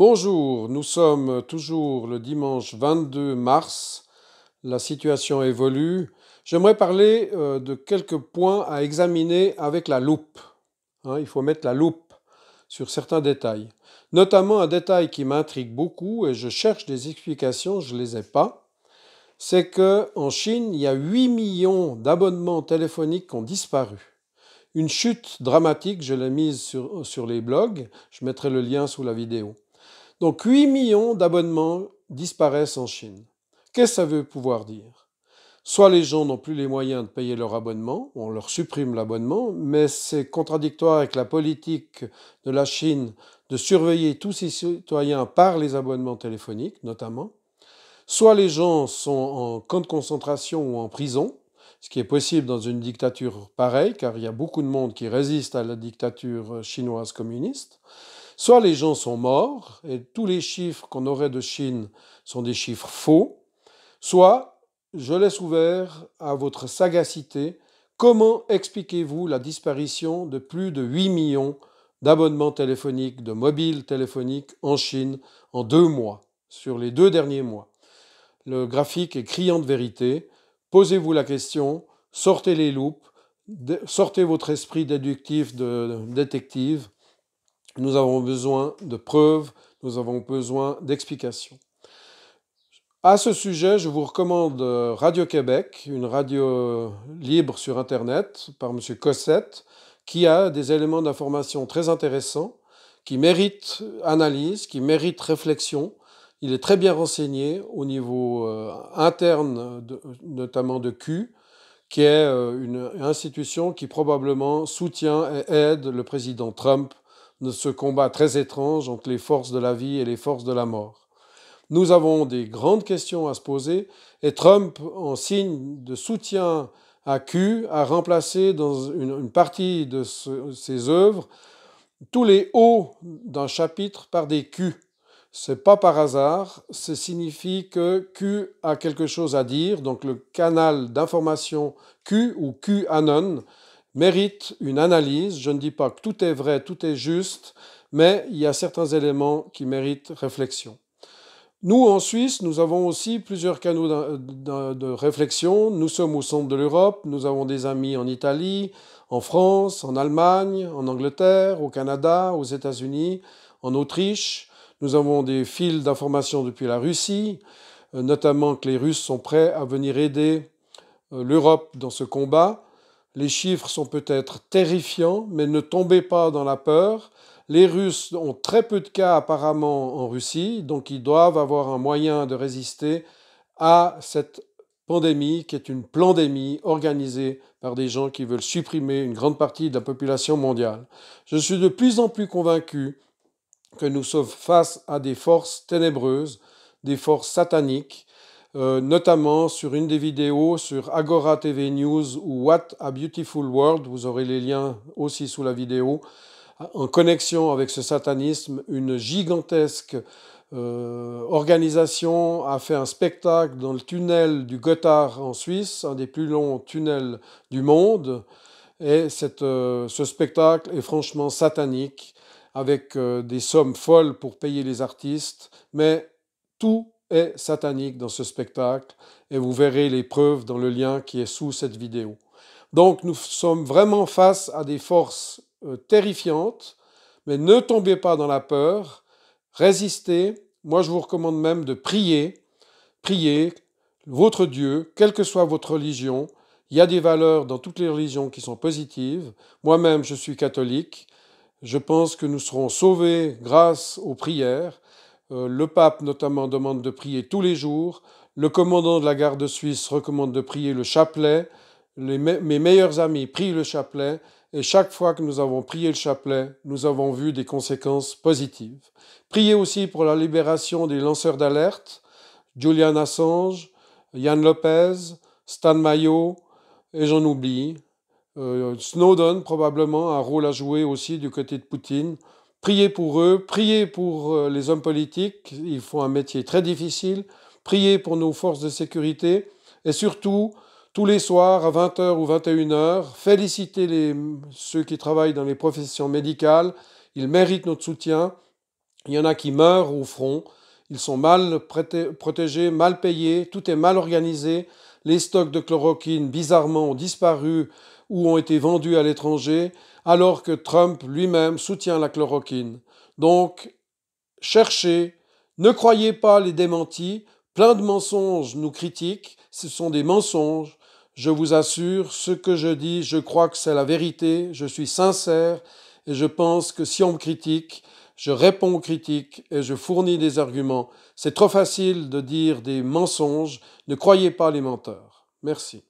Bonjour, nous sommes toujours le dimanche 22 mars. La situation évolue. J'aimerais parler euh, de quelques points à examiner avec la loupe. Hein. il faut mettre la loupe sur certains détails. Notamment un détail qui m'intrigue beaucoup et je cherche des explications, je ne les ai pas. C'est qu'en Chine, il y a 8 millions d'abonnements téléphoniques qui ont disparu une chute dramatique, je l'ai mise sur, sur, les blogs, je mettrai le lien sous la vidéo. Donc 8 millions d'abonnements disparaissent en Chine. Qu'est-ce que ça veut pouvoir dire Soit les gens n'ont plus les moyens de payer leur abonnement, on leur supprime l'abonnement, mais c'est contradictoire avec la politique de la Chine de surveiller tous ses citoyens par les abonnements téléphoniques notamment. Soit les gens sont en camp de concentration ou en prison, ce qui est possible dans une dictature pareille, car il y a beaucoup de monde qui résiste à la dictature chinoise communiste. Soit les gens sont morts, et tous les chiffres qu'on aurait de Chine sont des chiffres faux, soit je laisse ouvert à votre sagacité comment expliquez-vous la disparition de plus de 8 millions d'abonnements téléphoniques, de mobiles téléphoniques en Chine en deux mois, sur les deux derniers mois. Le graphique est criant de vérité. Posez-vous la question, sortez les loupes, sortez votre esprit déductif de détective nous avons besoin de preuves, nous avons besoin d'explications. À ce sujet, je vous recommande euh, Radio-Québec, une radio euh, libre sur Internet par M. Cossette, qui a des éléments d'information très intéressants, qui méritent analyse, qui méritent réflexion. Il est très bien renseigné au niveau euh, interne, de, notamment de Q, qui est une institution qui probablement soutient et aide le président Trump de ce combat très étrange entre les forces de la vie et les forces de la mort. Nous avons des grandes questions à se poser et Trump, en signe de soutien à Q, a remplacé dans une, partie de ses œuvres tous les O d'un chapitre par des Q. C'est pas par hasard, ça signifie que Q a quelque chose à dire, donc le canal d'information Q ou « Q-anon », mérite une analyse. Je ne dis pas que tout est vrai, tout est juste, mais il y a certains éléments qui méritent réflexion. Nous, en Suisse, nous avons aussi plusieurs canaux de réflexion. Nous sommes au centre de l'Europe, nous avons des amis en Italie, en France, en Allemagne, en Angleterre, au Canada, aux États-Unis, en Autriche. Nous avons des fils d'information depuis la Russie, euh, notamment que les Russes sont prêts à venir aider euh, l'Europe dans ce combat. Les chiffres sont peut-être terrifiants, mais ne tombez pas dans la peur. Les Russes ont très peu de cas apparemment en Russie, donc ils doivent avoir un moyen de résister à cette pandémie qui est une pandémie organisée par des gens qui veulent supprimer une grande partie de la population mondiale. Je suis de plus en plus convaincu que nous sommes face à des forces ténébreuses, des forces sataniques, euh, notamment sur une des vidéos sur Agora TV News ou What a Beautiful World. Vous aurez les liens aussi sous la vidéo. En connexion avec ce satanisme, une gigantesque euh, organisation a fait un spectacle dans le tunnel du Gothard en Suisse, un des plus longs tunnels du monde. Et cette, euh, ce spectacle est franchement satanique, avec des sommes folles pour payer les artistes, mais tout est satanique dans ce spectacle et vous verrez les preuves dans le lien qui est sous cette vidéo. Donc nous sommes vraiment face à des forces euh, terrifiantes, mais ne tombez pas dans la peur, résistez. Moi je vous recommande même de prier, prier votre Dieu, quelle que soit votre religion. Il y a des valeurs dans toutes les religions qui sont positives. Moi-même je suis catholique. Je pense que nous serons sauvés grâce aux prières. Euh, le pape notamment demande de prier tous les jours, le commandant de la garde suisse recommande de prier le chapelet, mes meilleurs amis prient le chapelet, et chaque fois que nous avons prié le chapelet, nous avons vu des conséquences positives. Priez aussi pour la libération des lanceurs d'alerte, Julian Assange, Yann Lopez, Stan Mayo, et j'en oublie. Euh, Snowden probablement a un rôle à jouer aussi du côté de Poutine. Priez pour eux, priez pour euh, les hommes politiques, ils font un métier très difficile, priez pour nos forces de sécurité et surtout, tous les soirs à 20h ou 21h, félicitez les, ceux qui travaillent dans les professions médicales, ils méritent notre soutien. Il y en a qui meurent au front, ils sont mal protégés, mal payés, tout est mal organisé, les stocks de chloroquine bizarrement ont disparu ou ont été vendus à l'étranger, alors que Trump lui-même soutient la chloroquine. Donc, cherchez, ne croyez pas les démentis, plein de mensonges nous critiquent, ce sont des mensonges, je vous assure, ce que je dis, je crois que c'est la vérité, je suis sincère, et je pense que si on me critique, je réponds aux critiques et je fournis des arguments. C'est trop facile de dire des mensonges, ne croyez pas les menteurs. Merci.